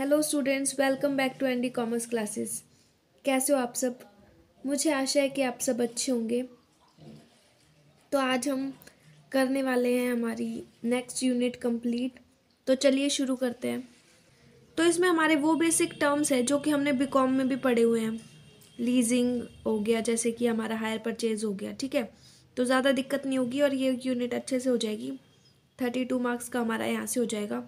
hello students welcome back to ND commerce classes कैसे हो आप सब मुझे आशा है कि आप सब अच्छे होंगे तो आज हम करने वाले हैं हमारी नेक्स्ट यूनिट कंप्लीट तो चलिए शुरू करते हैं तो इसमें हमारे वो बेसिक टर्म्स हैं जो कि हमने बी कॉम में भी पढ़े हुए हैं लीजिंग हो गया जैसे कि हमारा हायर परचेज हो गया ठीक है तो ज़्यादा दिक्कत नहीं होगी और ये यूनिट अच्छे से हो जाएगी थर्टी टू मार्क्स का हमारा यहाँ से हो जाएगा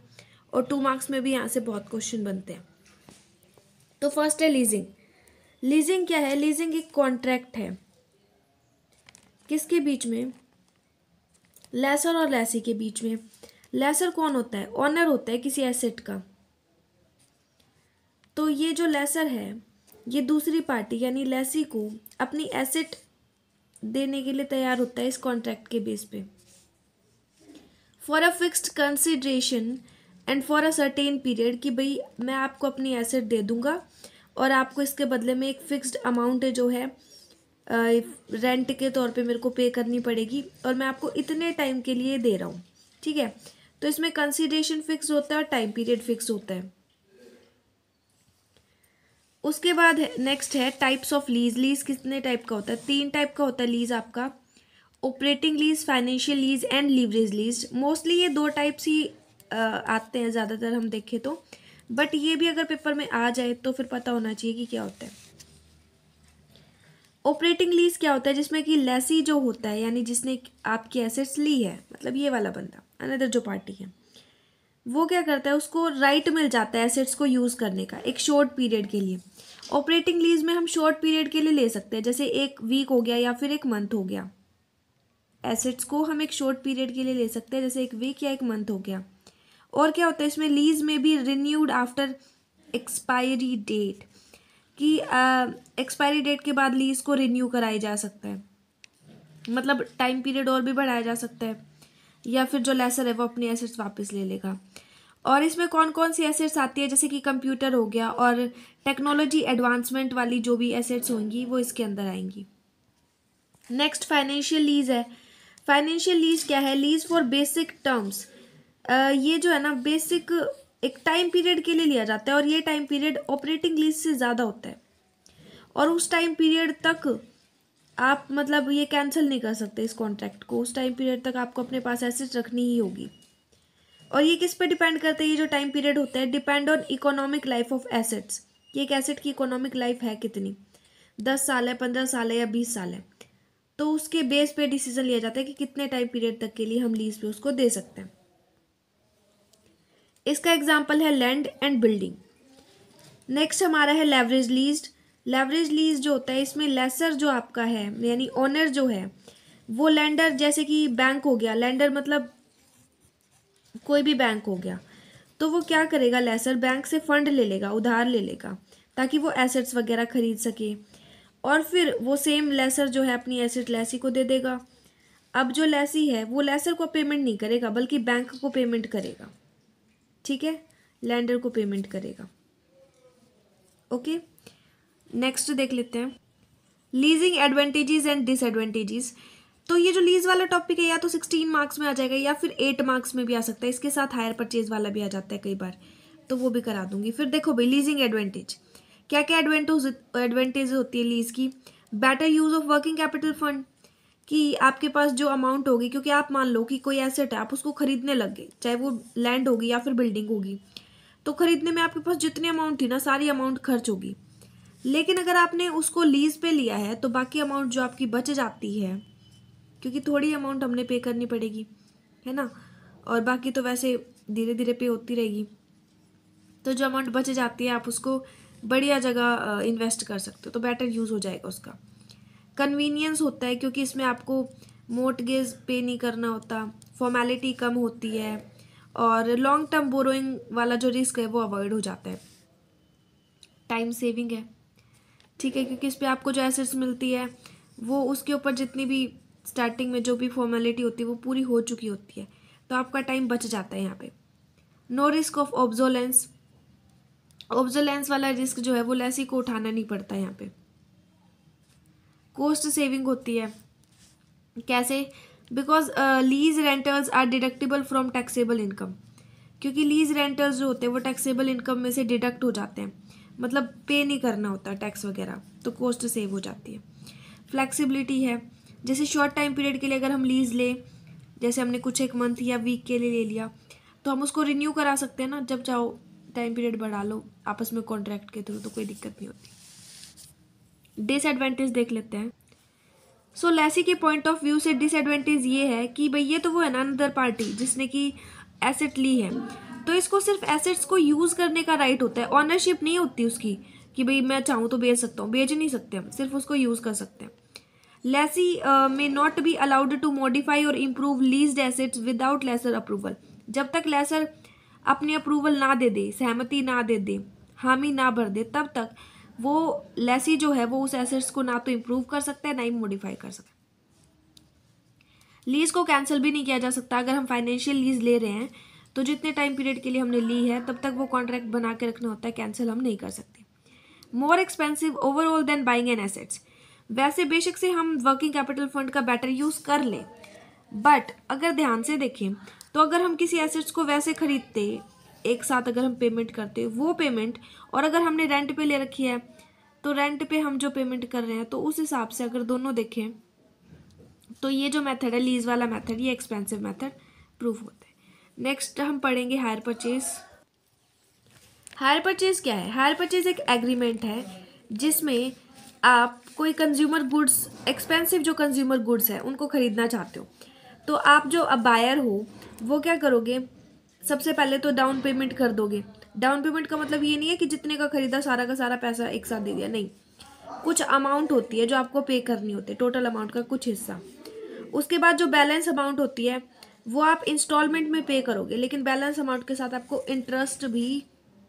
और टू मार्क्स में भी यहाँ से बहुत क्वेश्चन बनते हैं तो फर्स्ट है लीजिंग लीजिंग क्या है लीजिंग एक कॉन्ट्रैक्ट है किसके बीच में लेसर और लेसी के बीच में लेसर कौन होता है ऑनर होता है किसी एसेट का तो ये जो लेसर है ये दूसरी पार्टी यानी लेसी को अपनी एसेट देने के लिए तैयार होता है इस कॉन्ट्रैक्ट के बेस पे for a fixed consideration and for a certain period कि भाई मैं आपको अपनी एसेट दे दूँगा और आपको इसके बदले में एक फ़िक्स्ड अमाउंट जो है रेंट के तौर पे मेरे को पे करनी पड़ेगी और मैं आपको इतने टाइम के लिए दे रहा हूँ ठीक है तो इसमें कंसीडरेशन फिक्स होता है और टाइम पीरियड फिक्स होता है उसके बाद नेक्स्ट है टाइप्स ऑफ लीज लीज कितने टाइप का होता है तीन टाइप का होता है लीज आपका operating lease financial lease and leverage lease mostly ये दो टाइप्स ही आते हैं ज़्यादातर हम देखें तो बट ये भी अगर पेपर में आ जाए तो फिर पता होना चाहिए कि क्या होता है ऑपरेटिंग लीज क्या होता है जिसमें कि लेसी जो होता है यानी जिसने आपकी एसेट्स ली है मतलब ये वाला बंदा अनदर जो पार्टी है वो क्या करता है उसको राइट right मिल जाता है एसेट्स को यूज़ करने का एक शॉर्ट पीरियड के लिए ऑपरेटिंग लीज में हम शॉर्ट पीरियड के लिए ले सकते हैं जैसे एक वीक हो गया या फिर एक मंथ हो गया एसेट्स को हम एक शॉर्ट पीरियड के लिए ले सकते हैं जैसे एक वीक या एक मंथ हो गया और क्या होता है इसमें लीज में भी रिन्यूड आफ्टर एक्सपायरी डेट कि एक्सपायरी डेट के बाद लीज को रिन्यू कराया जा सकता है मतलब टाइम पीरियड और भी बढ़ाया जा सकता है या फिर जो लेसर है वो अपनी एसेट्स वापस ले लेगा और इसमें कौन कौन सी एसेट्स आती है जैसे कि कंप्यूटर हो गया और टेक्नोलॉजी एडवांसमेंट वाली जो भी एसेट्स होंगी वो इसके अंदर आएंगी नेक्स्ट फाइनेंशियल लीज है फाइनेंशियल लीज क्या है लीज फॉर बेसिक टर्म्स ये जो है ना बेसिक एक टाइम पीरियड के लिए लिया जाता है और ये टाइम पीरियड ऑपरेटिंग लीज से ज़्यादा होता है और उस टाइम पीरियड तक आप मतलब ये कैंसिल नहीं कर सकते इस कॉन्ट्रैक्ट को उस टाइम पीरियड तक आपको अपने पास एसेट रखनी ही होगी और ये किस पे डिपेंड करते हैं ये जो टाइम पीरियड होता है depend on economic life of assets कि एक एसेट की इकोनॉमिक लाइफ है कितनी दस साल है पंद्रह साल है या बीस साल है तो उसके बेस पे डिसीजन लिया जाता है कि कितने टाइम पीरियड तक के लिए हम लीज पे उसको दे सकते हैं इसका एग्जाम्पल है लैंड एंड बिल्डिंग नेक्स्ट हमारा है लेवरेज लीज लेवरेज लीज जो होता है इसमें लेसर जो आपका है यानी ओनर जो है वो लैंडर जैसे कि बैंक हो गया लैंडर मतलब कोई भी बैंक हो गया तो वो क्या करेगा लेसर बैंक से फंड ले लेगा उधार ले लेगा ताकि वो एसेट्स वगैरह खरीद सके और फिर वो सेम लेसर जो है अपनी एसेट लेसी को दे देगा अब जो लेसी है वो लेसर को पेमेंट नहीं करेगा बल्कि बैंक को पेमेंट करेगा ठीक है लैंडर को पेमेंट करेगा ओके नेक्स्ट देख लेते हैं लीजिंग एडवांटेजेस एंड डिसएडवांटेजेस तो ये जो लीज वाला टॉपिक है या तो सिक्सटीन मार्क्स में आ जाएगा या फिर एट मार्क्स में भी आ सकता है इसके साथ हायर परचेज वाला भी आ जाता है कई बार तो वो भी करा दूंगी फिर देखो भाई लीजिंग एडवांटेज क्या क्या एडवांटेज एडवांटेज होती है लीज की better use of working capital fund कि आपके पास जो अमाउंट होगी क्योंकि आप मान लो कि कोई एसेट है आप उसको खरीदने लग गए चाहे वो लैंड होगी या फिर बिल्डिंग होगी तो खरीदने में आपके पास जितनी अमाउंट थी ना सारी अमाउंट खर्च होगी लेकिन अगर आपने उसको लीज पे लिया है तो बाकी अमाउंट जो आपकी बच जाती है क्योंकि थोड़ी अमाउंट हमने पे करनी पड़ेगी है ना और बाकी तो वैसे धीरे धीरे पे होती रहेगी तो जो अमाउंट बच जाती है आप उसको बढ़िया जगह इन्वेस्ट कर सकते हो तो बेटर यूज़ हो जाएगा उसका कन्वीनियंस होता है क्योंकि इसमें आपको मोटगेज पे नहीं करना होता फॉर्मेलिटी कम होती है और लॉन्ग टर्म बोरोइंग वाला जो रिस्क है वो अवॉइड हो जाता है टाइम सेविंग है ठीक है क्योंकि इस पर आपको जो एसेट्स मिलती है वो उसके ऊपर जितनी भी स्टार्टिंग में जो भी फॉर्मेलिटी होती है वो पूरी हो चुकी होती है तो आपका टाइम बच जाता है यहाँ पे no risk of obsolescence obsolescence वाला रिस्क जो है वो लैसी को उठाना नहीं पड़ता यहाँ पर कोस्ट सेविंग होती है कैसे because lease rentals are deductible from taxable income क्योंकि लीज रेंटल्स जो होते हैं वो टैक्सेबल इनकम में से डिडक्ट हो जाते हैं मतलब पे नहीं करना होता टैक्स वगैरह तो कॉस्ट सेव हो जाती है फ्लैक्सीबिलिटी है जैसे शॉर्ट टाइम पीरियड के लिए अगर हम लीज़ लें जैसे हमने कुछ एक मंथ या वीक के लिए ले लिया तो हम उसको रिन्यू करा सकते हैं ना जब चाहो टाइम पीरियड बढ़ा लो आपस में कॉन्ट्रैक्ट के थ्रू तो कोई दिक्कत नहीं होती डिसएडवांटेज देख लेते हैं सो so, लेसी के पॉइंट ऑफ व्यू से डिसएडवांटेज ये है कि भाई ये तो वो है ना अनदर पार्टी जिसने कि एसेट ली है तो इसको सिर्फ एसेट्स को यूज़ करने का राइट होता है ऑनरशिप नहीं होती उसकी कि भाई मैं चाहूँ तो बेच सकता हूँ बेच नहीं सकते हम सिर्फ उसको यूज़ कर सकते हैं lessee may not be allowed to modify और improve leased assets without lessor approval जब तक लेसर अपनी अप्रूवल ना दे दे सहमति ना दे दे हामी ना भर दे तब तक वो लेसी जो है वो उस एसेट्स को ना तो इम्प्रूव कर सकता है ना ही मॉडिफाई कर सकता है लीज को कैंसिल भी नहीं किया जा सकता अगर हम फाइनेंशियल लीज ले रहे हैं तो जितने टाइम पीरियड के लिए हमने ली है तब तक वो कॉन्ट्रैक्ट बना के रखना होता है कैंसिल हम नहीं कर सकते more expensive overall than buying an assets वैसे बेशक से हम वर्किंग कैपिटल फंड का बेटर यूज़ कर लें बट अगर ध्यान से देखें तो अगर हम किसी एसेट्स को वैसे खरीदते एक साथ अगर हम पेमेंट करते हैं वो पेमेंट और अगर हमने रेंट पे ले रखी है तो रेंट पे हम जो पेमेंट कर रहे हैं तो उस हिसाब से अगर दोनों देखें तो ये जो मेथड है लीज वाला मेथड ये एक्सपेंसिव मेथड प्रूव होता है नेक्स्ट हम पढ़ेंगे हायर परचेज हायर परचेज क्या है हायर परचेज एक एग्रीमेंट है जिसमें आप कोई कंज्यूमर गुड्स एक्सपेंसिव जो कंज्यूमर गुड्स हैं उनको ख़रीदना चाहते हो तो आप जो अब बायर हो वो क्या करोगे सबसे पहले तो डाउन पेमेंट कर दोगे डाउन पेमेंट का मतलब ये नहीं है कि जितने का खरीदा सारा का सारा पैसा एक साथ दे दिया नहीं कुछ अमाउंट होती है जो आपको पे करनी होती है टोटल अमाउंट का कुछ हिस्सा उसके बाद जो बैलेंस अमाउंट होती है वो आप इंस्टॉलमेंट में पे करोगे लेकिन बैलेंस अमाउंट के साथ आपको इंटरेस्ट भी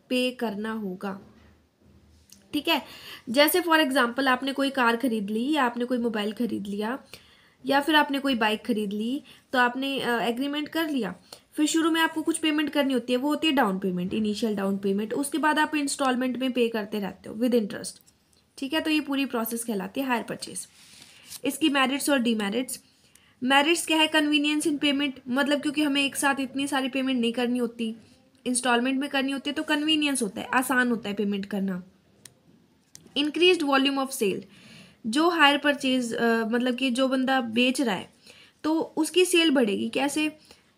पे करना होगा ठीक है जैसे फॉर एग्जाम्पल आपने कोई कार खरीद ली या आपने कोई मोबाइल खरीद लिया या फिर आपने कोई बाइक खरीद ली तो आपने एग्रीमेंट कर लिया फिर शुरू में आपको कुछ पेमेंट करनी होती है वो होती है down payment initial down payment उसके बाद आप इंस्टॉलमेंट में पे करते रहते हो विद इंटरेस्ट ठीक है तो ये पूरी प्रोसेस कहलाती है हायर परचेज इसकी मेरिट्स और डीमेरिट्स मेरिट्स क्या है कन्वीनियंस इन पेमेंट मतलब क्योंकि हमें एक साथ इतनी सारी पेमेंट नहीं करनी होती इंस्टॉलमेंट में करनी होती है तो कन्वीनियंस होता है आसान होता है पेमेंट करना इंक्रीज वॉल्यूम ऑफ सेल जो हायर परचेज मतलब कि जो बंदा बेच रहा है तो उसकी सेल बढ़ेगी कैसे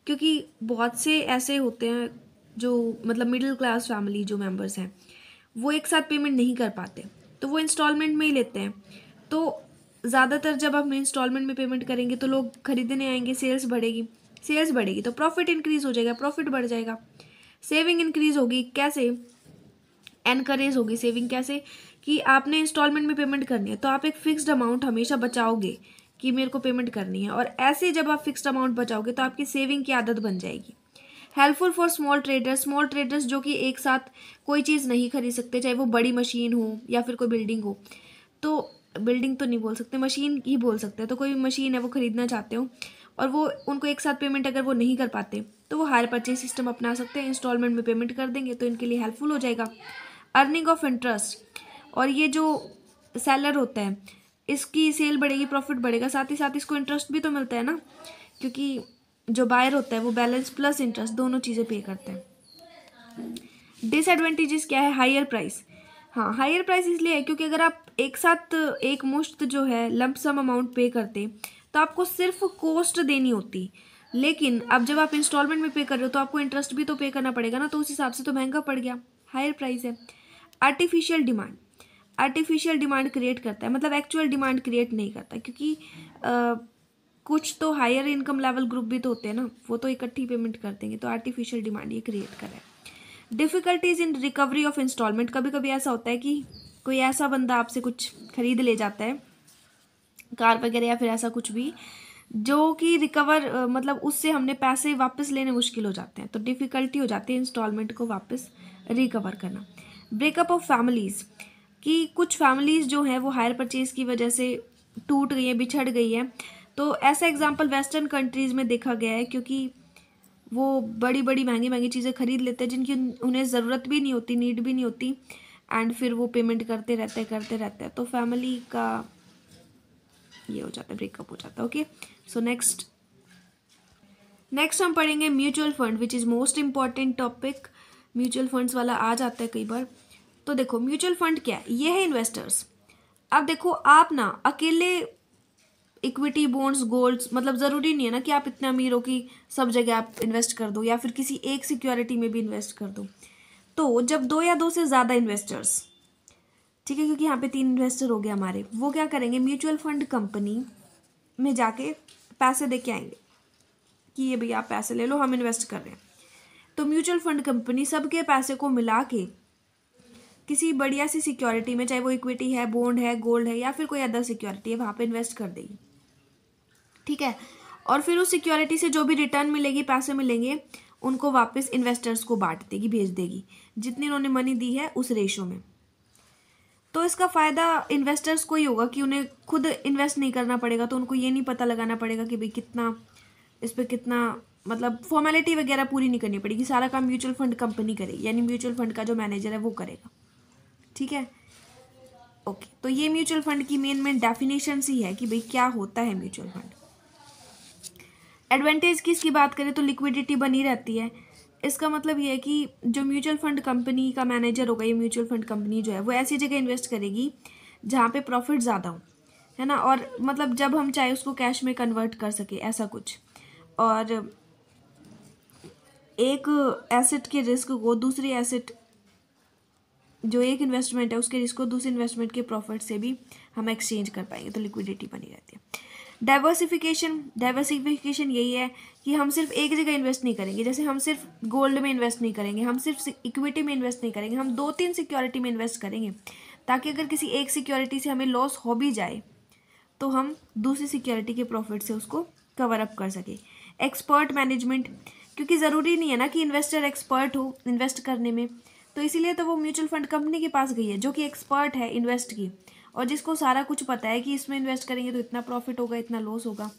क्योंकि बहुत से ऐसे होते हैं जो मतलब मिडिल क्लास फैमिली जो मेम्बर्स हैं वो एक साथ पेमेंट नहीं कर पाते तो वो इंस्टॉलमेंट में ही लेते हैं तो ज़्यादातर जब हम इंस्टॉलमेंट में पेमेंट करेंगे तो लोग खरीदने आएंगे सेल्स बढ़ेगी सेल्स बढ़ेगी तो प्रॉफिट इंक्रीज़ हो जाएगा प्रॉफिट बढ़ जाएगा सेविंग इंक्रीज़ होगी कैसे एनकरेज होगी सेविंग कैसे कि आपने इंस्टॉलमेंट में पेमेंट करनी है तो आप एक फिक्स्ड अमाउंट हमेशा बचाओगे कि मेरे को पेमेंट करनी है और ऐसे जब आप फिक्स्ड अमाउंट बचाओगे तो आपकी सेविंग की आदत बन जाएगी helpful for small traders small traders जो कि एक साथ कोई चीज़ नहीं खरीद सकते चाहे वो बड़ी मशीन हो या फिर कोई बिल्डिंग हो तो बिल्डिंग तो नहीं बोल सकते मशीन ही बोल सकते हैं तो कोई मशीन है वो ख़रीदना चाहते हो और वो उनको एक साथ पेमेंट अगर वो नहीं कर पाते तो वो हायर परचेज सिस्टम अपना सकते हैं इंस्टॉलमेंट में पेमेंट कर देंगे तो इनके लिए हेल्पफुल हो जाएगा अर्निंग ऑफ इंटरेस्ट और ये जो सेलर होता है इसकी सेल बढ़ेगी प्रॉफिट बढ़ेगा साथ ही साथ इसको इंटरेस्ट भी तो मिलता है ना क्योंकि जो बायर होता है वो बैलेंस प्लस इंटरेस्ट दोनों चीज़ें पे करते हैं डिसएडवांटेजेस क्या है हायर प्राइस हाँ हायर प्राइस इसलिए है क्योंकि अगर आप एक साथ एक मुश्त जो है लमसम सम अमाउंट पे करते तो आपको सिर्फ कॉस्ट देनी होती लेकिन अब जब आप इंस्टॉलमेंट में पे कर रहे हो तो आपको इंटरेस्ट भी तो पे करना पड़ेगा ना तो उस हिसाब से तो महंगा पड़ गया हायर प्राइस है artificial demand artificial demand create करता है मतलब एक्चुअल डिमांड क्रिएट नहीं करता क्योंकि आ, कुछ तो हायर इनकम लेवल ग्रुप भी तो होते हैं ना वो तो इकट्ठी पेमेंट कर देंगे तो आर्टिफिशियल डिमांड ये क्रिएट करें difficulties in recovery of instalment कभी कभी ऐसा होता है कि कोई ऐसा बंदा आपसे कुछ खरीद ले जाता है कार वगैरह या फिर ऐसा कुछ भी जो कि रिकवर मतलब उससे हमने पैसे वापस लेने मुश्किल हो जाते हैं तो डिफ़िकल्टी हो जाती है इंस्टॉलमेंट को वापस रिकवर करना ब्रेकअप ऑफ फैमिलीज़ कि कुछ फैमिलीज़ जो हैं वो हायर परचेज़ की वजह से टूट गई हैं बिछड़ गई हैं तो ऐसा एग्ज़ाम्पल वेस्टर्न कंट्रीज़ में देखा गया है क्योंकि वो बड़ी बड़ी महंगी महंगी चीज़ें खरीद लेते हैं जिनकी उन्हें ज़रूरत भी नहीं होती नीड भी नहीं होती एंड फिर वो पेमेंट करते रहते करते रहते हैं तो फैमिली का ये हो जाता है ब्रेकअप हो जाता है ओके सो नेक्स्ट नेक्स्ट हम पढ़ेंगे mutual fund which is most important topic mutual funds वाला आ जाता है कई बार तो देखो म्यूचुअल फंड क्या है ये है इन्वेस्टर्स अब देखो आप ना अकेले इक्विटी बॉन्ड्स गोल्ड्स मतलब ज़रूरी नहीं है ना कि आप इतना अमीर हो कि सब जगह आप इन्वेस्ट कर दो या फिर किसी एक सिक्योरिटी में भी इन्वेस्ट कर दो तो जब दो या दो से ज़्यादा इन्वेस्टर्स ठीक है क्योंकि यहाँ पे तीन इन्वेस्टर हो गए हमारे वो क्या करेंगे म्यूचुअल फंड कंपनी में जाके पैसे दे के आएंगे कि ये भैया आप पैसे ले लो हम इन्वेस्ट कर रहे हैं तो म्यूचुअल फंड कंपनी सबके पैसे को मिला के किसी बढ़िया सी सिक्योरिटी में चाहे वो इक्विटी है बॉन्ड है गोल्ड है या फिर कोई अदर सिक्योरिटी है वहाँ पर इन्वेस्ट कर देगी ठीक है और फिर उस सिक्योरिटी से जो भी रिटर्न मिलेगी पैसे मिलेंगे उनको वापस इन्वेस्टर्स को बांट देगी भेज देगी जितनी उन्होंने मनी दी है उस रेशो में तो इसका फ़ायदा इन्वेस्टर्स को ही होगा कि उन्हें खुद इन्वेस्ट नहीं करना पड़ेगा तो उनको ये नहीं पता लगाना पड़ेगा कि भाई कितना इस पर कितना मतलब फॉर्मेलिटी वगैरह पूरी नहीं करनी पड़ेगी सारा काम म्यूचुअल फंड कंपनी करेगी यानी म्यूचुअल फंड का जो मैनेजर है वो करेगा ठीक है ओके तो ये म्यूचुअल फंड की मेन मेन डेफिनेशन ही है कि भाई क्या होता है म्यूचुअल फंड एडवांटेज की इसकी बात करें तो लिक्विडिटी बनी रहती है इसका मतलब ये है कि जो म्यूचुअल फंड कंपनी का मैनेजर होगा ये म्यूचुअल फंड कंपनी जो है वो ऐसी जगह इन्वेस्ट करेगी जहाँ पे प्रॉफिट ज़्यादा हो है ना और मतलब जब हम चाहे उसको कैश में कन्वर्ट कर सके ऐसा कुछ और एक एसेट के रिस्क को दूसरी एसेट जो एक इन्वेस्टमेंट है उसके रिस्क को दूसरे इन्वेस्टमेंट के प्रॉफिट से भी हम एक्सचेंज कर पाएंगे तो लिक्विडिटी बनी रहती है डाइवर्सिफिकेशन डाइवर्सिफिकेशन यही है कि हम सिर्फ एक जगह इन्वेस्ट नहीं करेंगे जैसे हम सिर्फ गोल्ड में इन्वेस्ट नहीं करेंगे हम सिर्फ इक्विटी में इन्वेस्ट नहीं करेंगे हम दो तीन सिक्योरिटी में इन्वेस्ट करेंगे ताकि अगर किसी एक सिक्योरिटी से हमें लॉस हो भी जाए तो हम दूसरी सिक्योरिटी के प्रॉफिट से उसको कवर अप कर सकें एक्सपर्ट मैनेजमेंट क्योंकि ज़रूरी नहीं है ना कि इन्वेस्टर एक्सपर्ट हो इन्वेस्ट करने में तो इसीलिए तो वो म्यूचुअल फंड कंपनी के पास गई है जो कि एक्सपर्ट है इन्वेस्ट की और जिसको सारा कुछ पता है कि इसमें इन्वेस्ट करेंगे तो इतना प्रॉफिट होगा इतना लॉस होगा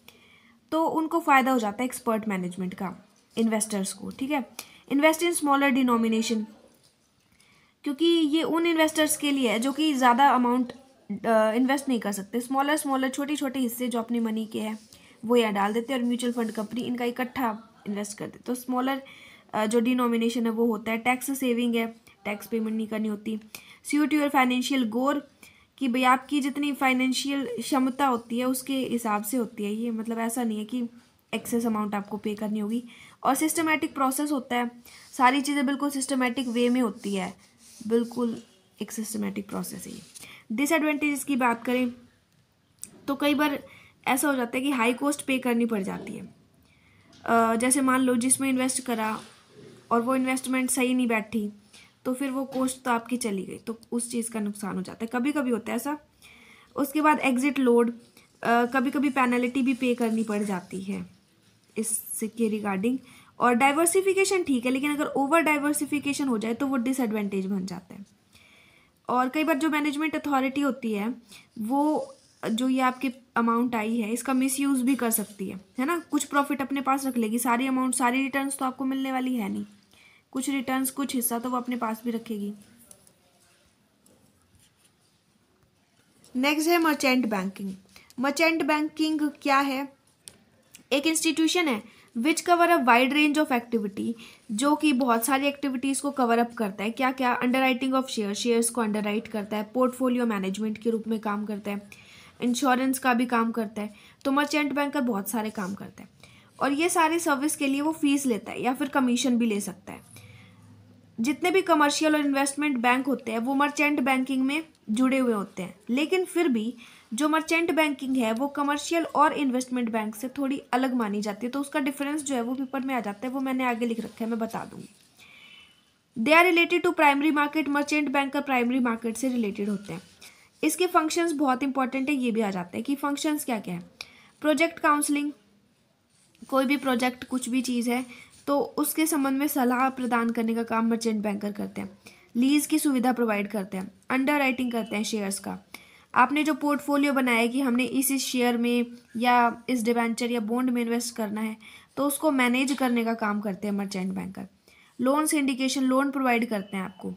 तो उनको फ़ायदा हो जाता है एक्सपर्ट मैनेजमेंट का इन्वेस्टर्स को ठीक है इन्वेस्ट इन स्मॉलर डिनोमिनेशन क्योंकि ये उन इन्वेस्टर्स के लिए है जो कि ज़्यादा अमाउंट इन्वेस्ट नहीं कर सकते स्मॉलर स्मॉलर छोटे छोटे हिस्से जो अपनी मनी के हैं वो यहाँ डाल देते हैं और म्यूचुअल फंड कंपनी इनका इकट्ठा इन्वेस्ट कर देते तो स्मॉलर जो डिनोमिनेशन है वो होता है टैक्स सेविंग है टैक्स पेमेंट नहीं करनी होती सी टी और फाइनेंशियल गोर कि भाई आपकी जितनी फाइनेंशियल क्षमता होती है उसके हिसाब से होती है ये मतलब ऐसा नहीं है कि एक्सेस अमाउंट आपको पे करनी होगी और सिस्टमेटिक प्रोसेस होता है सारी चीज़ें बिल्कुल सिस्टमेटिक वे में होती है बिल्कुल एक सिस्टमेटिक प्रोसेस है ये डिसएडवेंटेज की बात करें तो कई बार ऐसा हो जाता है कि हाई कॉस्ट पे करनी पड़ जाती है जैसे मान लो जिसमें इन्वेस्ट करा और वो इन्वेस्टमेंट सही नहीं बैठी तो फिर वो कोस्ट तो आपकी चली गई तो उस चीज़ का नुकसान हो जाता है कभी कभी होता है ऐसा उसके बाद एग्ज़िट लोड कभी कभी पेनल्टी भी पे करनी पड़ जाती है इसके रिगार्डिंग और डाइवर्सिफिकेशन ठीक है लेकिन अगर ओवर डाइवर्सिफिकेशन हो जाए तो वो डिसएडवांटेज बन जाता है और कई बार जो मैनेजमेंट अथॉरिटी होती है वो जो ये आपके अमाउंट आई है इसका मिसयूज़ भी कर सकती है है ना कुछ प्रॉफिट अपने पास रख लेगी सारी अमाउंट सारी रिटर्न्स तो आपको मिलने वाली है नहीं कुछ रिटर्न्स कुछ हिस्सा तो वो अपने पास भी रखेगी नेक्स्ट है मर्चेंट बैंकिंग मर्चेंट बैंकिंग क्या है एक इंस्टीट्यूशन है which cover up wide range of activity जो कि बहुत सारी एक्टिविटीज़ को कवर अप करता है क्या क्या underwriting of share shares को अंडर राइट करता है पोर्टफोलियो मैनेजमेंट के रूप में काम करता है इंश्योरेंस का भी काम करता है तो मर्चेंट बैंकर बहुत सारे काम करता है और ये सारे सर्विस के लिए वो फीस लेता है या फिर कमीशन भी ले सकता है जितने भी कमर्शियल और इन्वेस्टमेंट बैंक होते हैं वो मर्चेंट बैंकिंग में जुड़े हुए होते हैं लेकिन फिर भी जो मर्चेंट बैंकिंग है वो कमर्शियल और इन्वेस्टमेंट बैंक से थोड़ी अलग मानी जाती है तो उसका डिफरेंस जो है वो पेपर में आ जाता है वो मैंने आगे लिख रखा है मैं बता दूंगी they are related to primary market merchant bank का प्राइमरी मार्केट से रिलेटेड होते हैं इसके फंक्शंस बहुत इंपॉर्टेंट है ये भी आ जाते हैं कि फंक्शंस क्या क्या है प्रोजेक्ट काउंसलिंग कोई भी प्रोजेक्ट कुछ भी चीज़ है तो उसके संबंध में सलाह प्रदान करने का काम मर्चेंट बैंकर करते हैं लीज़ की सुविधा प्रोवाइड करते हैं अंडर राइटिंग करते हैं शेयर्स का आपने जो पोर्टफोलियो बनाया कि हमने इस इस शेयर में या इस डिवेंचर या बॉन्ड में इन्वेस्ट करना है तो उसको मैनेज करने का काम करते हैं merchant banker loan syndication loan provide करते हैं आपको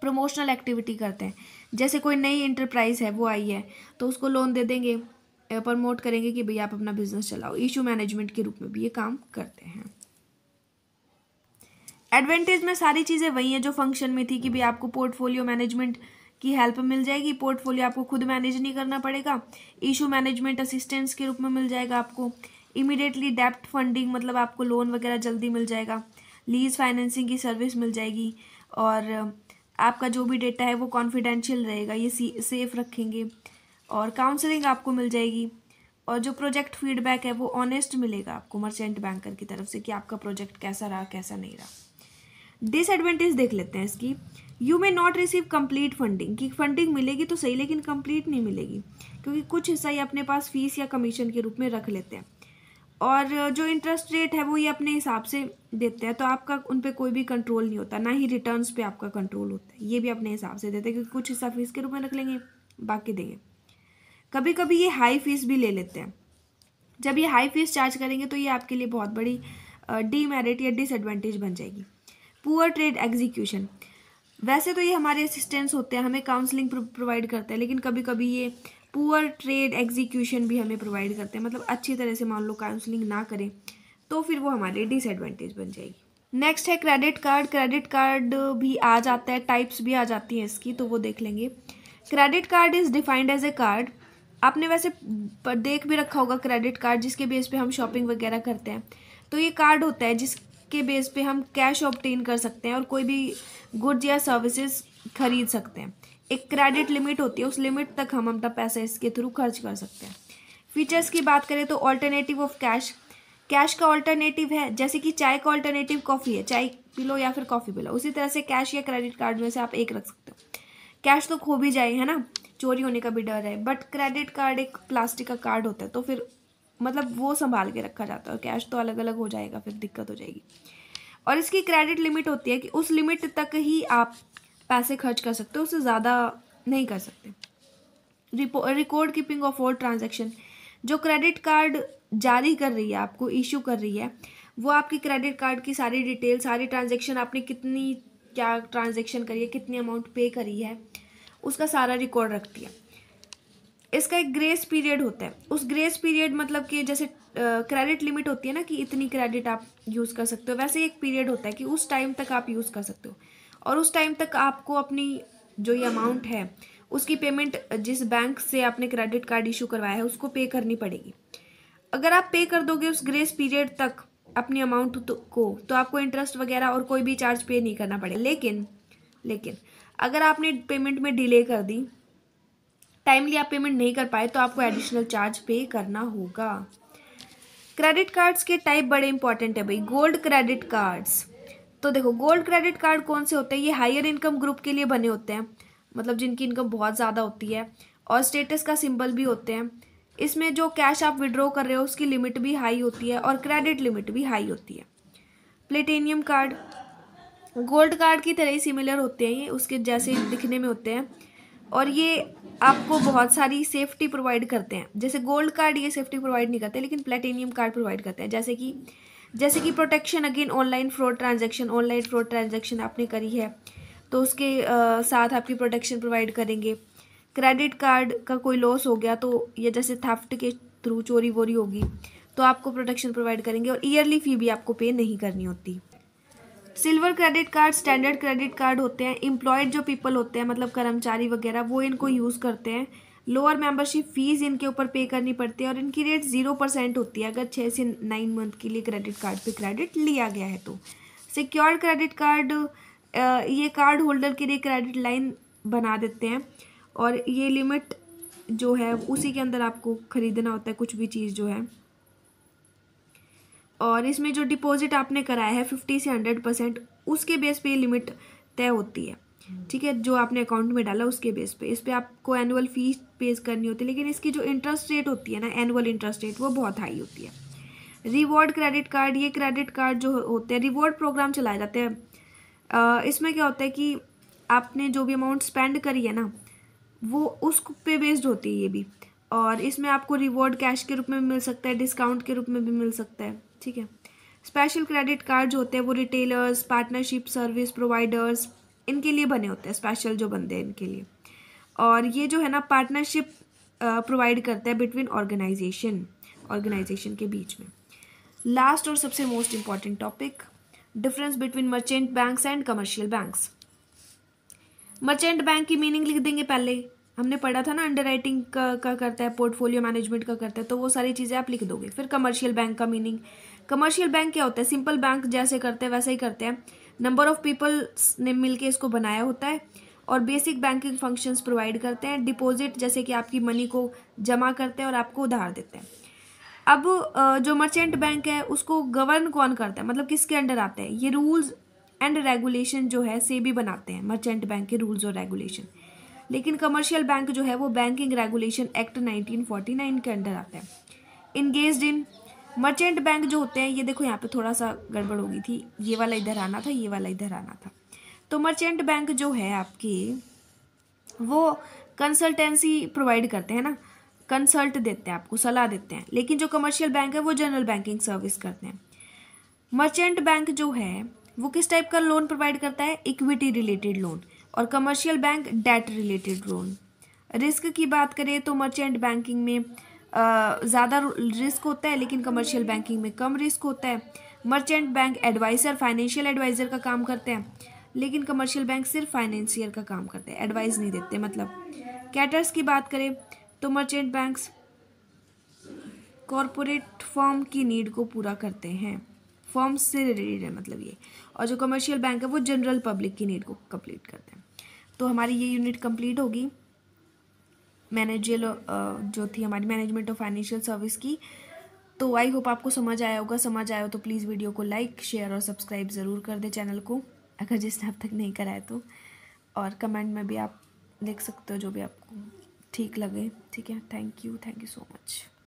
प्रमोशनल एक्टिविटी करते हैं जैसे कोई नई इंटरप्राइज है वो आई है तो उसको लोन दे देंगे प्रमोट करेंगे कि भैया आप अपना बिजनेस चलाओ इशू मैनेजमेंट के रूप में भी ये काम करते हैं एडवांटेज में सारी चीज़ें वही हैं जो फंक्शन में थी कि भी आपको पोर्टफोलियो मैनेजमेंट की हेल्प मिल जाएगी पोर्टफोलियो आपको खुद मैनेज नहीं करना पड़ेगा इशू मैनेजमेंट असिस्टेंस के रूप में मिल जाएगा आपको इमिडिएटली डेप्ट फंडिंग मतलब आपको लोन वगैरह जल्दी मिल जाएगा लीज फाइनेंसिंग की सर्विस मिल जाएगी और आपका जो भी डेटा है वो कॉन्फिडेंशियल रहेगा ये सेफ रखेंगे और काउंसलिंग आपको मिल जाएगी और जो प्रोजेक्ट फीडबैक है वो ऑनेस्ट मिलेगा आपको मर्चेंट बैंकर की तरफ से कि आपका प्रोजेक्ट कैसा रहा कैसा नहीं रहा डिसएडवांटेज देख लेते हैं इसकी you may not receive complete funding कि फंडिंग मिलेगी तो सही लेकिन कंप्लीट नहीं मिलेगी क्योंकि कुछ हिस्सा ये अपने पास फीस या कमीशन के रूप में रख लेते हैं और जो इंटरेस्ट रेट है वो ये अपने हिसाब से देते हैं तो आपका उन पर कोई भी कंट्रोल नहीं होता ना ही रिटर्न्स पे आपका कंट्रोल होता है ये भी अपने हिसाब से देते हैं क्योंकि कुछ हिस्सा फीस के रूप में रख लेंगे बाकी देंगे कभी कभी ये हाई फीस भी ले लेते हैं जब ये हाई फीस चार्ज करेंगे तो ये आपके लिए बहुत बड़ी डीमेरिट या डिसएडवांटेज बन जाएगी पुअर ट्रेड एग्जीक्यूशन वैसे तो ये हमारे असिस्टेंट्स होते हैं हमें काउंसलिंग प्रोवाइड करते हैं लेकिन कभी कभी ये पुअर ट्रेड एग्जीक्यूशन भी हमें प्रोवाइड करते हैं मतलब अच्छी तरह से मान लो काउंसलिंग ना करें तो फिर वो हमारे लिए डिसएडवांटेज बन जाएगी नेक्स्ट है क्रेडिट कार्ड क्रेडिट कार्ड भी आ जाता है टाइप्स भी आ जाती हैं इसकी तो वो देख लेंगे credit card is defined as a card आपने वैसे देख भी रखा होगा क्रेडिट कार्ड जिसके बेस पे हम शॉपिंग वगैरह करते हैं तो ये कार्ड होता है जिस के बेस पे हम कैश ऑप्टेन कर सकते हैं और कोई भी गुड्स या सर्विसेज खरीद सकते हैं एक क्रेडिट लिमिट होती है उस लिमिट तक हम अपना पैसा इसके थ्रू खर्च कर सकते हैं फीचर्स की बात करें तो ऑल्टरनेटिव ऑफ कैश कैश का ऑल्टरनेटिव है जैसे कि चाय का ऑल्टरनेटिव कॉफ़ी है चाय पी लो या फिर कॉफ़ी पी लो उसी तरह से कैश या क्रेडिट कार्ड में से आप एक रख सकते हो कैश तो खो भी जाए है ना चोरी होने का भी डर है बट क्रेडिट कार्ड एक प्लास्टिक का कार्ड होता है तो फिर मतलब वो संभाल के रखा जाता है कैश तो अलग अलग हो जाएगा फिर दिक्कत हो जाएगी और इसकी क्रेडिट लिमिट होती है कि उस लिमिट तक ही आप पैसे खर्च कर सकते हो उससे ज़्यादा नहीं कर सकते record keeping of all transaction जो क्रेडिट कार्ड जारी कर रही है आपको इशू कर रही है वो आपकी क्रेडिट कार्ड की सारी डिटेल सारी ट्रांजेक्शन आपने कितनी क्या ट्रांजेक्शन करी है कितनी अमाउंट पे करी है उसका सारा रिकॉर्ड रखती है इसका एक ग्रेस पीरियड होता है उस ग्रेस पीरियड मतलब कि जैसे क्रेडिट लिमिट होती है ना कि इतनी क्रेडिट आप यूज़ कर सकते हो वैसे एक पीरियड होता है कि उस टाइम तक आप यूज़ कर सकते हो और उस टाइम तक आपको अपनी जो ये अमाउंट है उसकी पेमेंट जिस बैंक से आपने क्रेडिट कार्ड इशू करवाया है उसको पे करनी पड़ेगी अगर आप पे कर दोगे उस ग्रेस पीरियड तक अपनी अमाउंट तो, को तो आपको इंटरेस्ट वगैरह और कोई भी चार्ज पे नहीं करना पड़ेगा लेकिन लेकिन अगर आपने पेमेंट में डिले कर दी टाइमली आप पेमेंट नहीं कर पाए तो आपको एडिशनल चार्ज पे करना होगा क्रेडिट कार्ड्स के टाइप बड़े इंपॉर्टेंट है भाई गोल्ड क्रेडिट कार्ड्स तो देखो गोल्ड क्रेडिट कार्ड कौन से होते हैं ये हायर इनकम ग्रुप के लिए बने होते हैं मतलब जिनकी इनकम बहुत ज़्यादा होती है और स्टेटस का सिंबल भी होते हैं इसमें जो कैश आप विड्रॉ कर रहे हो उसकी लिमिट भी हाई होती है और क्रेडिट लिमिट भी हाई होती है प्लेटेनियम कार्ड गोल्ड कार्ड की तरह ही सिमिलर होते हैं ये उसके जैसे दिखने में होते हैं और ये आपको बहुत सारी सेफ्टी प्रोवाइड करते हैं जैसे गोल्ड कार्ड ये सेफ्टी प्रोवाइड नहीं करते लेकिन प्लेटेनियम कार्ड प्रोवाइड करते हैं जैसे कि जैसे कि protection again online fraud transaction online fraud transaction आपने करी है तो उसके आ, साथ आपकी प्रोटेक्शन प्रोवाइड करेंगे क्रेडिट कार्ड का कोई लॉस हो गया तो या जैसे थफ्ट के थ्रू चोरी वोरी होगी तो आपको प्रोटेक्शन प्रोवाइड करेंगे और ईयरली फ़ी भी आपको पे नहीं करनी होती silver credit card standard credit card होते हैं इम्प्लॉयड जो पीपल होते हैं मतलब कर्मचारी वगैरह वो इनको यूज़ करते हैं लोअर मेंबरशिप फीस इनके ऊपर पे करनी पड़ती है और इनकी रेट जीरो परसेंट होती है अगर छः से नाइन मंथ के लिए क्रेडिट कार्ड पे क्रेडिट लिया गया है तो सिक्योर्ड क्रेडिट कार्ड ये कार्ड होल्डर के लिए क्रेडिट लाइन बना देते हैं और ये लिमिट जो है उसी के अंदर आपको ख़रीदना होता है कुछ भी चीज़ जो है और इसमें जो डिपॉजिट आपने कराया है फिफ्टी से हंड्रेड परसेंट उसके बेस पे ये लिमिट तय होती है ठीक है जो आपने अकाउंट में डाला उसके बेस पे इस पर आपको एनुअल फीस पे करनी होती है लेकिन इसकी जो इंटरेस्ट रेट होती है ना एनुअल इंटरेस्ट रेट वो बहुत हाई होती है रिवॉर्ड क्रेडिट कार्ड ये क्रेडिट कार्ड जो होते हैं रिवॉर्ड प्रोग्राम चलाए जाते हैं इसमें क्या होता है कि आपने जो भी अमाउंट स्पेंड करी है ना वो उस पे बेस्ड होती है ये भी और इसमें आपको रिवॉर्ड कैश के रूप में भी मिल सकता है डिस्काउंट के रूप में भी मिल सकता है ठीक है स्पेशल क्रेडिट कार्ड जो होते हैं वो रिटेलर्स पार्टनरशिप सर्विस प्रोवाइडर्स इनके लिए बने होते हैं स्पेशल जो बंदे हैं इनके लिए और ये जो है ना पार्टनरशिप प्रोवाइड करते हैं बिटवीन ऑर्गेनाइजेशन ऑर्गेनाइजेशन के बीच में लास्ट और सबसे most important topic difference between merchant banks and commercial banks merchant bank की मीनिंग लिख देंगे पहले हमने पढ़ा था ना अंडर राइटिंग का, का करता है पोर्टफोलियो मैनेजमेंट का करता है तो वो सारी चीज़ें आप लिख दोगे फिर कमर्शियल बैंक का मीनिंग कमर्शियल बैंक क्या होता है सिंपल बैंक जैसे करते हैं वैसे ही करते हैं नंबर ऑफ पीपल्स ने मिलके इसको बनाया होता है और बेसिक बैंकिंग फंक्शंस प्रोवाइड करते हैं डिपॉजिट जैसे कि आपकी मनी को जमा करते हैं और आपको उधार देते हैं अब जो मर्चेंट बैंक है उसको गवर्न कौन करता है मतलब किसके अंडर आते हैं ये रूल्स एंड रेगुलेशन जो है से भी बनाते हैं मर्चेंट बैंक के रूल्स और रेगुलेशन लेकिन कमर्शियल बैंक जो है वो बैंकिंग रेगुलेशन एक्ट 1949 के अंडर आता है इंगेज इन मर्चेंट बैंक जो होते हैं ये देखो यहाँ पे थोड़ा सा गड़बड़ हो गई थी ये वाला इधर आना था ये वाला इधर आना था तो मर्चेंट बैंक जो है आपके वो कंसल्टेंसी प्रोवाइड करते हैं ना कंसल्ट देते हैं आपको सलाह देते हैं लेकिन जो कमर्शियल बैंक है वो जनरल बैंकिंग सर्विस करते हैं मर्चेंट बैंक जो है वो किस टाइप का लोन प्रोवाइड करता है इक्विटी रिलेटेड लोन और commercial bank debt related loan risk की बात करें तो मर्चेंट बैंकिंग में ज़्यादा रिस्क होता है लेकिन कमर्शियल बैंकिंग में कम रिस्क होता है merchant bank adviser financial adviser का काम करते हैं लेकिन कमर्शियल बैंक सिर्फ फाइनेंशियर का काम करते हैं एडवाइस नहीं देते मतलब कैटर्स की बात करें तो मर्चेंट बैंक्स कॉरपोरेट फॉर्म की नीड को पूरा करते हैं फॉर्म से रिलेटेड है मतलब ये और जो कमर्शियल बैंक है वो जनरल पब्लिक की नीड को कंप्लीट करते हैं तो हमारी ये यूनिट कंप्लीट होगी मैनेजियल uh, जो थी हमारी मैनेजमेंट ऑफ फाइनेंशियल सर्विस की तो आई होप आपको समझ आया होगा समझ आया हो तो प्लीज़ वीडियो को लाइक शेयर और सब्सक्राइब ज़रूर कर दे चैनल को अगर जिसने अब तक नहीं कराया तो और कमेंट में भी आप लिख सकते हो जो भी आपको ठीक लगे ठीक है thank you thank you so much